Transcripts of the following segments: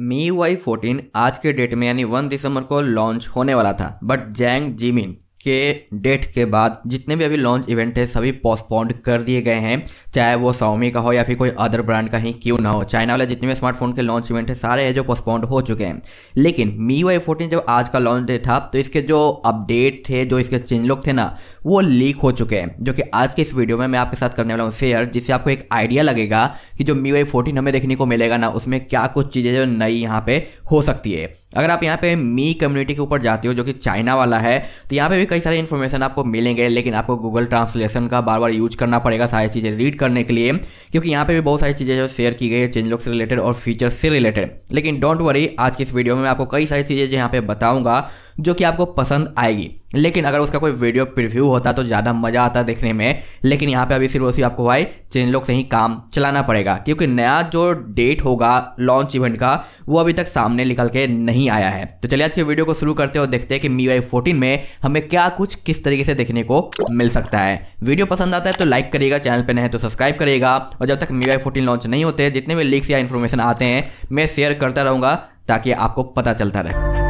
मी MIUI fourteen आज के date में यानी वन दिसंबर को लॉन्च होने वाला था बट जैंग जीमिन के डेट के बाद जितने भी अभी लॉन्च इवेंट है सभी पोस्टपोन्ड कर दिए गए हैं चाहे वो सौमी का हो या फिर कोई अदर ब्रांड का ही क्यों ना हो चाइना वाले जितने भी स्मार्टफोन के लॉन्च इवेंट है सारे है जो पोस्टपोन्ड हो चुके हैं लेकिन मी वाई फोर्टीन जब आज का लॉन्च डे था तो इसके जो अपडेट थे जो इसके चेंज लुक थे ना वो लीक हो चुके हैं जो कि आज के इस वीडियो में मैं आपके साथ करने वाला हूँ शेयर जिससे आपको एक आइडिया लगेगा कि जो मी वाई फोर्टीन हमें देखने को मिलेगा ना उसमें क्या कुछ चीज़ें जो नई यहाँ पे हो सकती है अगर आप यहाँ पे मी कम्युनिटी के ऊपर जाते हो जो कि चाइना वाला है तो यहाँ पे भी कई सारे इन्फॉर्मेशन आपको मिलेंगे लेकिन आपको गूगल ट्रांसलेशन का बार बार यूज करना पड़ेगा सारी चीज़ें रीड करने के लिए क्योंकि यहाँ पे भी बहुत सारी चीज़ें जो शेयर की गई है चेंज लॉक से रिलेटेड और फीचर्स से रिलेटेड लेकिन डोंट वरी आज की इस वीडियो में आपको कई सारी चीज़ें जो यहाँ पे बताऊँगा जो कि आपको पसंद आएगी लेकिन अगर उसका कोई वीडियो प्रिव्यू होता तो ज़्यादा मज़ा आता देखने में लेकिन यहाँ पे अभी सिर्फ उसी आपको भाई चैनल लोग से ही काम चलाना पड़ेगा क्योंकि नया जो डेट होगा लॉन्च इवेंट का वो अभी तक सामने निकल के नहीं आया है तो चलिए आज के वीडियो को शुरू करते हैं और देखते हैं कि मी वाई फोर्टीन में हमें क्या कुछ किस तरीके से देखने को मिल सकता है वीडियो पसंद आता है तो लाइक करिएगा चैनल पर नहीं तो सब्सक्राइब करिएगा और जब तक मी वाई फोर्टीन लॉन्च नहीं होते जितने भी लीक्स या इन्फॉर्मेशन आते हैं मैं शेयर करता रहूँगा ताकि आपको पता चलता रहे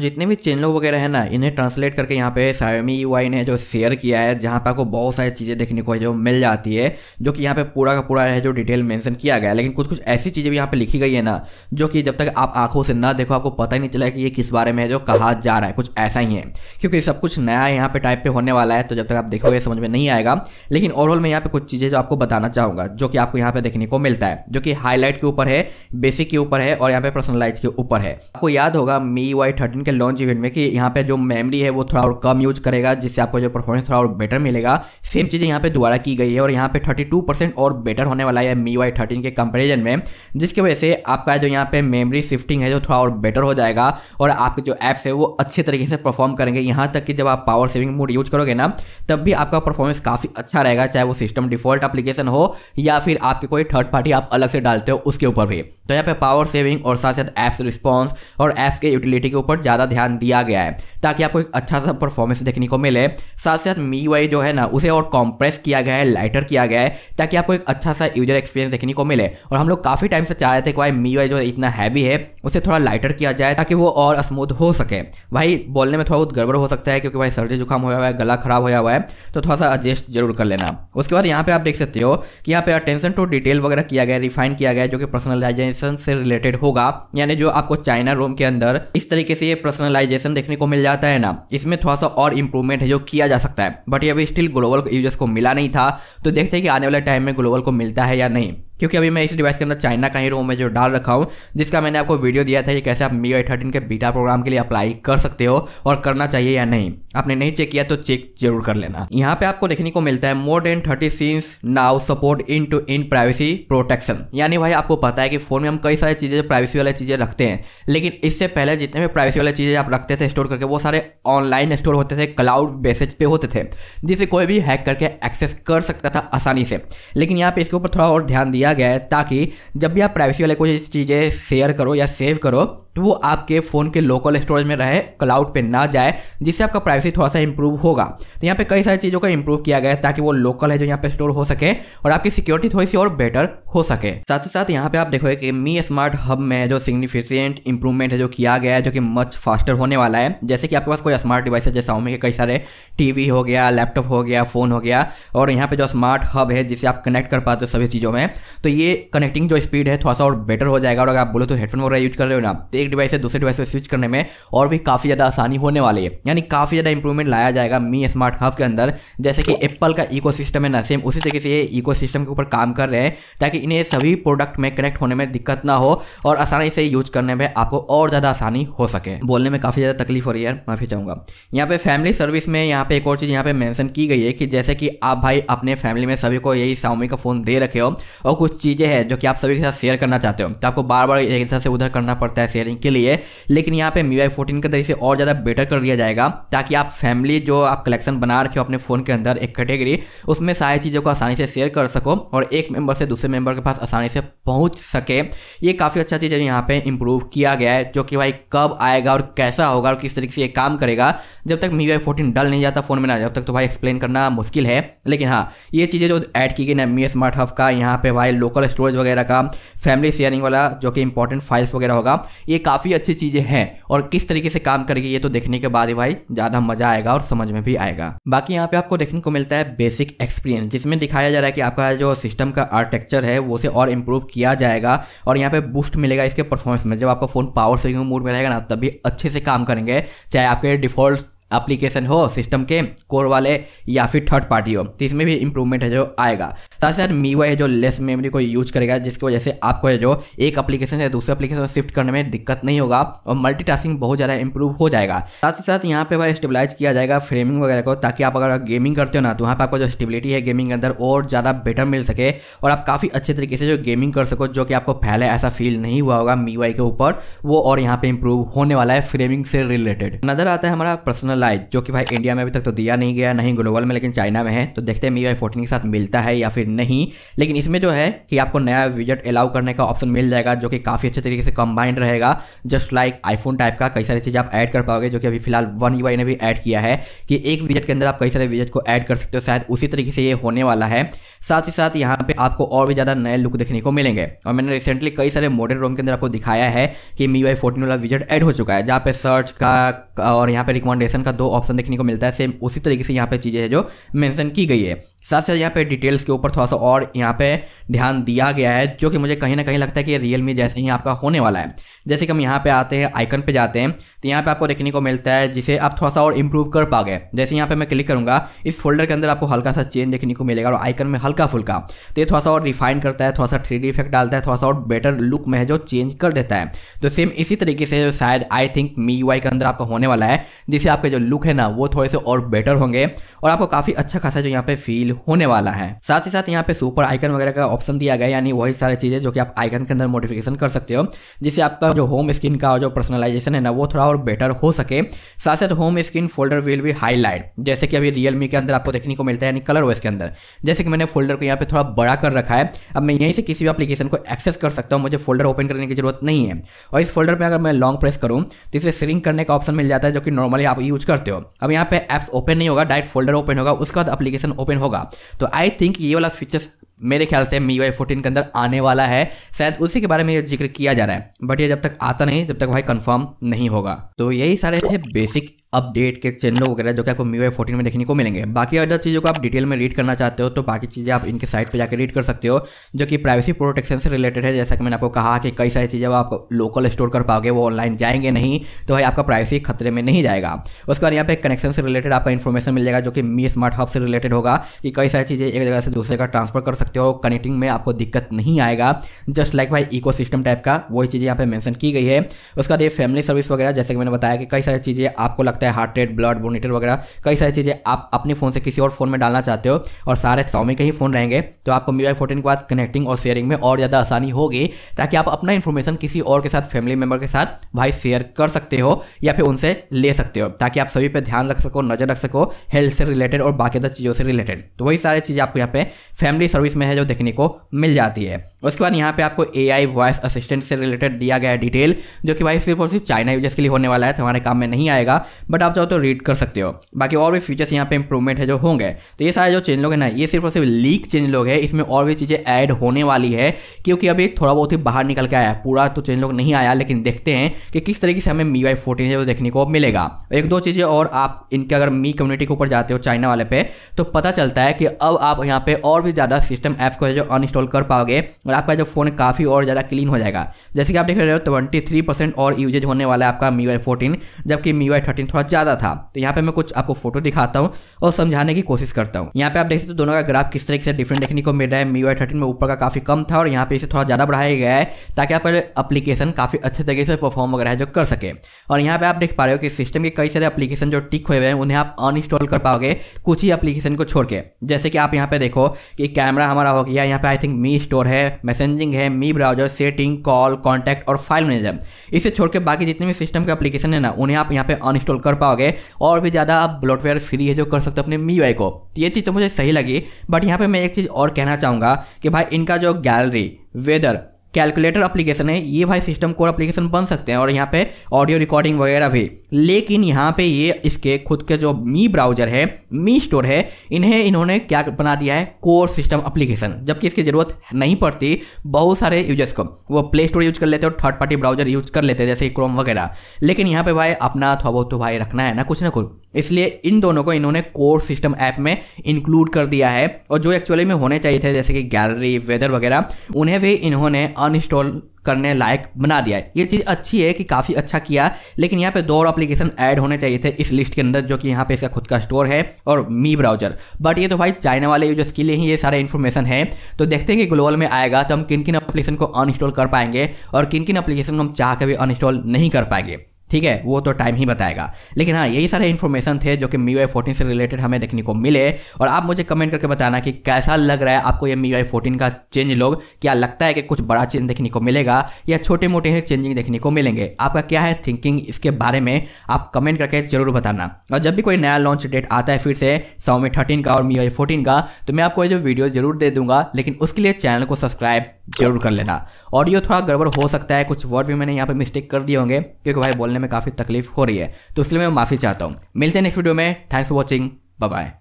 जितने भी चैनलों वगैरह है ना इन्हें ट्रांसलेट करके यहाँ पे सायमी यू ने जो शेयर किया है जहाँ पे आपको बहुत सारी चीज़ें देखने को जो मिल जाती है जो कि यहाँ पे पूरा का पूरा है जो डिटेल मेंशन किया गया है लेकिन कुछ कुछ ऐसी चीज़ें भी यहाँ पे लिखी गई है ना जो कि जब तक आप आंखों से ना देखो आपको पता ही नहीं चला कि ये किस बारे में है जो कहा जा रहा है कुछ ऐसा ही है क्योंकि सब कुछ नया यहाँ पे टाइप पे होने वाला है तो जब तक आप देखोगे समझ में नहीं आएगा लेकिन ओवरऑल मैं यहाँ पे कुछ चीज़ें जो आपको बताना चाहूँगा जो कि आपको यहाँ पे देखने को मिलता है जो कि हाईलाइट के ऊपर है बेसिक के ऊपर है और यहाँ पे पर्सनलाइज के ऊपर है आपको याद होगा मी वाई थर्टीन के लॉन्च इवेंट में कि यहाँ पे जो मेमोरी है वो थोड़ा और कम यूज करेगा जिससे आपको जो परफॉर्मेंस थोड़ा और बेटर मिलेगा सेम चीज़ यहाँ पे दोबारा की गई है और यहाँ पे 32 और बेटर होने वाला है मी वाई थर्टीन के कंपेरिजन में जिसकी वजह से आपका जो यहाँ पे मेमरी शिफ्टिंग है जो थोड़ा और बेटर हो जाएगा और आपके जो ऐप्स है वो अच्छे तरीके से परफॉर्म करेंगे यहाँ तक कि जब आप पावर सेविंग मोड यूज करोगे ना तब भी आपका परफॉर्मेंस काफ़ी अच्छा रहेगा चाहे वो सिस्टम डिफॉल्ट अप्लीकेशन हो या फिर आपके कोई थर्ड पार्टी आप अलग से डालते हो उसके ऊपर भी तो यहाँ पे पावर सेविंग और साथ साथ ऐप्स रिस्पॉन्स और ऐप्स के यूटिलिटी के ऊपर ज़्यादा ज़्यादा ध्यान दिया गया है ताकि आपको एक अच्छा सा परफॉर्मेंस देखने को मिले साथ साथ मी वाई जो है ना उसे और कॉम्प्रेस किया गया है लाइटर किया गया है ताकि आपको एक अच्छा सा यूजर एक्सपीरियंस देखने को मिले और हम लोग काफ़ी टाइम से चाह रहे थे कि भाई मी वाई जो इतना हैवी है उसे थोड़ा लाइटर किया जाए ताकि वो और स्मूथ हो सके भाई बोलने में थोड़ा बहुत गड़बड़ हो सकता है क्योंकि भाई सर्दी जुकाम हुआ हुआ है गला खराब हुआ हुआ है तो थोड़ा सा एडजस्ट जरूर कर लेना उसके बाद यहाँ पे आप देख सकते हो कि यहाँ पे अटेंशन टू डिटेल वगैरह किया गया रिफाइन किया गया जो कि पर्सनलाइजेशन से रिलेटेड होगा यानी जो आपको चाइना रूम के अंदर इस तरीके से ये पर्सनलाइजेशन देखने को मिल जाता है ना इसमें थोड़ा सा और इंप्रूवमेंट है जो किया जा सकता है बट ये अभी स्टिल ग्लोबल यूजर्स को मिला नहीं था तो देखते हैं कि आने वाले टाइम में ग्लोबल को मिलता है या नहीं क्योंकि अभी मैं इस डिवाइस के अंदर चाइना का ही रोम में जो डाल रखा हूँ जिसका मैंने आपको वीडियो दिया था कि कैसे आप मी आई के बीटा प्रोग्राम के लिए अप्लाई कर सकते हो और करना चाहिए या नहीं आपने नहीं चेक किया तो चेक जरूर कर लेना यहाँ पे आपको देखने को मिलता है more than thirty scenes now support end to end privacy protection यानी भाई आपको पता है कि फोन में हम कई सारी चीज़ें प्राइवेसी वाली चीज़ें रखते हैं लेकिन इससे पहले जितने भी प्राइवेसी वाली चीज़ें आप रखते थे स्टोर करके वो सारे ऑनलाइन स्टोर होते थे क्लाउड बेसिस पे होते थे जिसे कोई भी हैक करके एक्सेस कर सकता था आसानी से लेकिन यहाँ पे इसके ऊपर थोड़ा और ध्यान दिया दिया गया है ताकि जब भी आप प्राइवेसी वाले कुछ चीज़ें शेयर करो या सेव करो तो वो आपके फ़ोन के लोकल स्टोरेज में रहे क्लाउड पे ना जाए जिससे आपका प्राइवेसी थोड़ा सा इंप्रूव होगा तो यहाँ पे कई सारी चीज़ों का इंप्रूव किया गया है ताकि वो लोकल है जो यहाँ पे स्टोर हो सके और आपकी सिक्योरिटी थोड़ी सी और बेटर हो सके साथ ही साथ यहाँ पे आप देखोगे कि मी स्मार्ट हब में जो सिग्निफिकेंट इंप्रूवमेंट है जो किया गया है जो कि मच फास्टर होने वाला है जैसे कि आपके पास कोई स्मार्ट डिवाइस है जैसा होंगे कई सारे टी हो गया लैपटॉप हो गया फ़ोन हो गया और यहाँ पे जो स्मार्ट हब है जिसे आप कनेक्ट कर पाते हो सभी चीज़ों में तो ये कनेक्टिंग जो स्पीड है थोड़ा सा और बेटर हो जाएगा और अगर आप बोलो तो हेडफोन वगैरह यूज कर रहे हो ना तो एक डिवाइस से दूसरे डिवाइस पर स्विच करने में और भी काफ़ी ज़्यादा आसानी होने वाली है यानी काफ़ी ज़्यादा इंप्रूवमेंट लाया जाएगा मी स्मार्ट हब के अंदर जैसे कि एप्पल का इको है ना सेम उसी तरीके से ये इको के ऊपर काम कर रहे हैं ताकि इन्हें सभी प्रोडक्ट में कनेक्ट होने में दिक्कत ना हो और आसानी से यूज करने में आपको और ज़्यादा आसानी हो सके बोलने में काफ़ी ज़्यादा तकलीफ हो रही है माफ़ी चाहूँगा यहाँ पे फैमिली सर्विस में यहाँ पे एक और चीज़ यहाँ पे मेंशन की गई है कि जैसे कि आप भाई अपने फैमिली में सभी को यही साउमी का फ़ोन दे रखे हो और कुछ चीज़ें हैं जो कि आप सभी के साथ शेयर करना चाहते हो तो आपको बार बार एक इधर से उधर करना पड़ता है शेयर शेयरिंग के लिए लेकिन यहाँ पे MIUI 14 के अंदर इसे और ज़्यादा बेटर कर दिया जाएगा ताकि आप फैमिली जो आप कलेक्शन बना रखे हो अपने फ़ोन के अंदर एक कैटेगरी उसमें सारी चीज़ों को आसानी से शेयर कर सको और एक मेंबर से दूसरे मेंबर के पास आसानी से पहुँच सके ये काफ़ी अच्छा चीज़ है यहाँ पर इम्प्रूव किया गया है जो कि भाई कब आएगा और कैसा होगा और किस तरीके से ये काम करेगा जब तक मी आई फोर्टीन डल नहीं जाता फ़ोन में ना जब तक तो भाई एक्सप्लेन करना मुश्किल है लेकिन हाँ ये चीज़ें जो ऐड की गई ना मी स्मार्ट हब का यहाँ पे भाई लोकल स्टोरेज वगैरह का फैमिली शेयरिंग वाला जो कि इंपॉर्टेंट फाइल्स वगैरह होगा ये काफ़ी अच्छी चीज़ें हैं और किस तरीके से काम करेगी ये तो देखने के बाद ही भाई ज़्यादा मजा आएगा और समझ में भी आएगा बाकी यहाँ पे आपको देखने को मिलता है बेसिक एक्सपीरियंस जिसमें दिखाया जा रहा है कि आपका जो सिस्टम का आर्किटेक्चर है वो उसे और इम्प्रूव किया जाएगा और यहाँ पे बूस्ट मिलेगा इसके परफॉर्मेंस में जब आपका फ़ोन पावर सेविंग मूड में रहेगा ना तब भी अच्छे से काम करेंगे चाहे आपके डिफॉल्ट एप्लीकेशन हो सिस्टम के कोर वाले या फिर थर्ड पार्टी हो तो इसमें भी इंप्रूवमेंट है जो आएगा साथ साथ मीवा है जो लेस मेमोरी को यूज करेगा जिसकी वजह से आपको है जो एक एप्लीकेशन से दूसरे एप्लीकेशन शिफ्ट करने में दिक्कत नहीं होगा और मल्टीटास्किंग बहुत ज़्यादा इंप्रूव हो जाएगा साथ ही साथ यहाँ पे भाई स्टेबिलाइज किया जाएगा फ्रेमिंग वगैरह को ताकि आप अगर गेमिंग करते हो ना तो वहाँ पर आपको जो स्टेबिलिटी है गेमिंग के अंदर और ज़्यादा बेटर मिल सके और आप काफ़ी अच्छे तरीके से जो गेमिंग कर सको जो कि आपको पहले ऐसा फील नहीं हुआ होगा मीवाई के ऊपर वो और यहाँ पर इंप्रूव होने वाला है फ्रेमिंग से रिलेटेड नजर आता है हमारा पर्सनल लाइट जो कि भाई इंडिया में अभी तक तो दिया नहीं गया नहीं ग्लोबल में लेकिन चाइना में है तो देखते हैं मी वाई फोर्टीन के साथ मिलता है या फिर नहीं लेकिन इसमें जो है कि आपको नया विजट अलाउ करने का ऑप्शन मिल जाएगा जो कि काफ़ी अच्छे तरीके से कंबाइंड रहेगा जस्ट लाइक आईफोन टाइप का कई सारी चीज़ें आप ऐड कर पाओगे जो कि अभी फिलहाल वन यू ने भी ऐड किया है कि एक विजट के अंदर आप कई सारे विजट को ऐड कर सकते हो शायद उसी तरीके से ये होने वाला है साथ ही साथ यहाँ पे आपको और भी ज़्यादा नए लुक देखने को मिलेंगे और मैंने रिसेंटली कई सारे मॉडल रोम के अंदर आपको दिखाया है कि मी वाई फोर्टीन वाला विजट ऐड हो चुका है जहाँ पे सर्च का और यहाँ पे रिकमेंडेशन का दो ऑप्शन देखने को मिलता है सेम उसी तरीके से यहाँ पे चीज़ें है जो मैंशन की गई है साथ साथ यहाँ पे डिटेल्स के ऊपर थोड़ा सा और यहाँ पे ध्यान दिया गया है जो कि मुझे कहीं ना कहीं लगता है कि रियल मी जैसे ही आपका होने वाला है जैसे कि हम यहाँ पे आते हैं आइकन पे जाते हैं तो यहाँ पे आपको देखने को मिलता है जिसे आप थोड़ा सा और इम्प्रूव कर पाओगे जैसे यहाँ पे मैं क्लिक करूँगा इस फोल्डर के अंदर आपको हल्का सा चेंज देखने को मिलेगा और आइकन में हल्का फुल्का तो ये थोड़ा सा और रिफाइन करता है थोड़ा सा थ्री इफेक्ट डालता है थोड़ा सा और बेटर लुक में है जो चेंज कर देता है तो सेम इसी तरीके से शायद आई थिंक मी वाई के अंदर आपका होने वाला है जिससे आपके जो लुक है ना वो थोड़े से और बेटर होंगे और आपको काफ़ी अच्छा खासा जो यहाँ पे फील होने वाला है साथ ही साथ यहाँ पे सुपर आइकन वगैरह का ऑप्शन दिया गया यानी वही सारी चीजें जो कि आप आइकन के अंदर मोडिफिकेशन कर सकते हो जिससे आपका जो होम स्क्रीन का जो पर्सनलाइजेशन है ना वो थोड़ा और बेटर हो सके साथ साथ होम स्क्रीन फोल्डर विल भी हाईलाइट जैसे कि अभी रियलमी के अंदर आपको देखने को मिलता है यानी कलर वेस के अंदर जैसे कि मैंने फोल्डर को यहाँ पे थोड़ा बड़ा कर रखा है अब मैं यहीं से किसी भी एप्लीकेशन को एक्सेस कर सकता हूँ मुझे फोल्डर ओपन करने की जरूरत नहीं है और इस फोल्डर पर अगर मैं लॉन्ग प्रेस करूँ तो इसे सिलिंग करने का ऑप्शन मिल जाता है जो कि नॉर्मली आप यूज करते हो अब यहाँ पे ऐप्स ओपन नहीं होगा डायरेक्ट फोल्डर ओपन होगा उसके बाद एप्लीकेशन ओपन होगा तो आई थिंक ये वाला फीचर्स मेरे ख्याल से मी वाई फोर्टीन के अंदर आने वाला है शायद उसी के बारे में ये जिक्र किया जा रहा है बट ये जब तक आता नहीं तब तक भाई कंफर्म नहीं होगा तो यही सारे थे बेसिक अपडेट के चैनलों वगैरह जो कि आपको मी वाई फोर्टीन में देखने को मिलेंगे बाकी अदर चीज़ों को आप डिटेल में रीड करना चाहते हो तो बाकी चीज़ें आप इनके साइट पर जाकर रीड कर सकते हो जो कि प्राइवेसी प्रोटेक्शन से रिलेटेड है जैसा कि मैंने आपको कहा कि कई सारी चीज़ें आप लोकल स्टोर कर पाओगे वो ऑनलाइन जाएंगे नहीं तो भाई आपका प्राइवेसी खतरे में नहीं जाएगा उसके बाद यहाँ पर कनेक्शन से रिलेटेड आपका इन्फॉर्मेशन मिल जाएगा जो कि मी स्मार्ट हब से रिलेटेड होगा कि कई सारी चीज़ें एक जगह से दूसरे का ट्रांसफर कर सकते हो कनेक्टिंग में आपको दिक्कत नहीं आएगा जस्ट लाइक भाई इको टाइप का वही चीज़ें यहाँ पर मैंशन की गई है उसके बाद ये फैमिली सर्विस वगैरह जैसे कि मैंने बताया कि कई सारी चीज़ें आपको लगता सकता है हार्ट रेट ब्लड मोनीटर वगैरह कई सारी चीज़ें आप अपने फ़ोन से किसी और फ़ोन में डालना चाहते हो और सारे सौमी के ही फ़ोन रहेंगे तो आपको मी वाई फोर्टीन के बाद कनेक्टिंग और शेयरिंग में और ज़्यादा आसानी होगी ताकि आप अपना इन्फॉर्मेशन किसी और के साथ फैमिली मेम्बर के साथ भाई शेयर कर सकते हो या फिर उनसे ले सकते हो ताकि आप सभी पे ध्यान रख सको नज़र रख सको हेल्थ से रिलेटेड और बाकी चीज़ों से रिलेटेड तो वही सारी चीज़ें आपको यहाँ पे फैमिली सर्विस में है जो देखने को मिल जाती है उसके बाद यहाँ पे आपको ए आई वॉइस असिस्टेंट से रिलेटेड दिया गया डिटेल जो कि भाई सिर्फ और सिर्फ चाइना यूजर्स के लिए होने वाला है तो हमारे काम में नहीं आएगा बट आप चाहो तो रीड कर सकते हो बाकी और भी फीचर्स यहाँ पे इंप्रूवमेंट है जो होंगे तो ये सारे जो चेंज लोग हैं ना ये सिर्फ और सिर्फ लीक चेंज लोग है इसमें और भी चीज़ें ऐड होने वाली है क्योंकि अभी थोड़ा बहुत ही बाहर निकल के आया पूरा तो चेंज लोग नहीं आया लेकिन देखते हैं कि किस तरीके से हमें मी वाई फोर्टीन है वो देखने को मिलेगा एक दो चीज़ें और आप इनके अगर मी कम्युनिटी के ऊपर जाते हो चाइना वाले पे तो पता चलता है कि अब आप यहाँ पे और भी ज़्यादा सिस्टम ऐप्स को जो अनइंस्टॉल कर पाओगे और आपका जो फ़ोन काफ़ी और ज़्यादा क्लीन हो जाएगा जैसे कि आप देख रहे हो ट्वेंटी थ्री परसेंट और यूजेज होने वाला है आपका मी वाई फोर्टीन जबकि मी वाई थर्टीन थोड़ा ज़्यादा था तो यहाँ पे मैं कुछ आपको फोटो दिखाता हूँ और समझाने की कोशिश करता हूँ यहाँ पे आप देख सकते हो दोनों का ग्राफ किस तरीके से डिफरेंट देखने को मिल रहा है मी वाई थर्टीन में ऊपर का काफ़ी कम था और यहाँ पे इसे थोड़ा ज़्यादा बढ़ाया गया है ताकि आपका अपलीकेशन काफ़ी अच्छे तरीके से परफॉर्म वगैरह जो कर सके और यहाँ पे आप देख पा रहे हो कि सिस्टम के कई सारे अपलीकेशन जो टिक हुए हैं उन्हें आप अनइंस्टॉल कर पाओगे कुछ ही अपलीकेशन को छोड़ के जैसे कि आप यहाँ पे देखो कि कैमरा हमारा हो गया यहाँ पे आई थिंक मी स्टोर है मैसेजिंग है Mi browser setting call contact और फाइल मैनेजर इसे छोड़ के बाकी जितने भी सिस्टम के एप्लीकेशन है ना उन्हें आप यहाँ पे अनइंस्टॉल कर पाओगे और भी ज़्यादा आप ब्लॉटवेयर फ्री है जो कर सकते हो अपने मी वाई को तो ये चीज़ तो मुझे सही लगी बट यहाँ पर मैं एक चीज़ और कहना चाहूँगा कि भाई इनका जो गैलरी वेदर कैलकुलेटर एप्लीकेशन है ये भाई सिस्टम कोर एप्लीकेशन बन सकते हैं और यहाँ पे ऑडियो रिकॉर्डिंग वगैरह भी लेकिन यहाँ पे ये इसके खुद के जो मी ब्राउजर है मी स्टोर है इन्हें इन्होंने क्या बना दिया है कोर सिस्टम एप्लीकेशन जबकि इसकी ज़रूरत नहीं पड़ती बहुत सारे यूजर्स को वो प्ले स्टोर यूज कर लेते और थर्ड पार्टी ब्राउजर यूज कर लेते जैसे क्रोम वगैरह लेकिन यहाँ पे भाई अपना थोड़ा बहुत तो भाई रखना है ना कुछ ना कुछ इसलिए इन दोनों को इन्होंने कोर सिस्टम ऐप में इंक्लूड कर दिया है और जो एक्चुअली में होने चाहिए थे जैसे कि गैलरी वेदर वगैरह उन्हें भी इन्होंने अनइंस्टॉल करने लायक बना दिया है ये चीज़ अच्छी है कि काफ़ी अच्छा किया लेकिन यहाँ पे दो और एप्लीकेशन ऐड होने चाहिए थे इस लिस्ट के अंदर जो कि यहाँ पे इसका खुद का स्टोर है और मी ब्राउजर बट ये तो भाई चाइना वाले यूजर्स के लिए ही ये सारे इन्फॉर्मेशन है तो देखते हैं कि ग्लोबल में आएगा तो हम किन किन एप्लीकेशन को अनइंस्टॉल कर पाएंगे और किन किन एप्लीकेशन को हम चाह के भी अनइंस्टॉल नहीं कर पाएंगे ठीक है वो तो टाइम ही बताएगा लेकिन हाँ यही सारे इन्फॉर्मेशन थे जो कि मी वाई फोर्टीन से रिलेटेड हमें देखने को मिले और आप मुझे कमेंट करके बताना कि कैसा लग रहा है आपको ये मी वाई फोर्टीन का चेंज लोग क्या लगता है कि कुछ बड़ा चेंज देखने को मिलेगा या छोटे मोटे ही चेंजिंग देखने को मिलेंगे आपका क्या है थिंकिंग इसके बारे में आप कमेंट करके जरूर बताना और जब भी कोई नया लॉन्च डेट आता है फिर से साउमी थर्टीन का और मी वाई फोर्टीन का तो मैं आपको ये जो वीडियो जरूर दे दूंगा लेकिन उसके लिए चैनल को सब्सक्राइब जरूर कर लेना ऑडियो थोड़ा गड़बड़ हो सकता है कुछ वर्ड भी मैंने यहाँ पर मिस्टेक कर दिए होंगे क्योंकि भाई बोलने में काफ़ी तकलीफ हो रही है तो इसलिए मैं माफ़ी चाहता हूँ मिलते हैं नेक्स्ट वीडियो में थैंक्स फॉर वॉचिंग बाय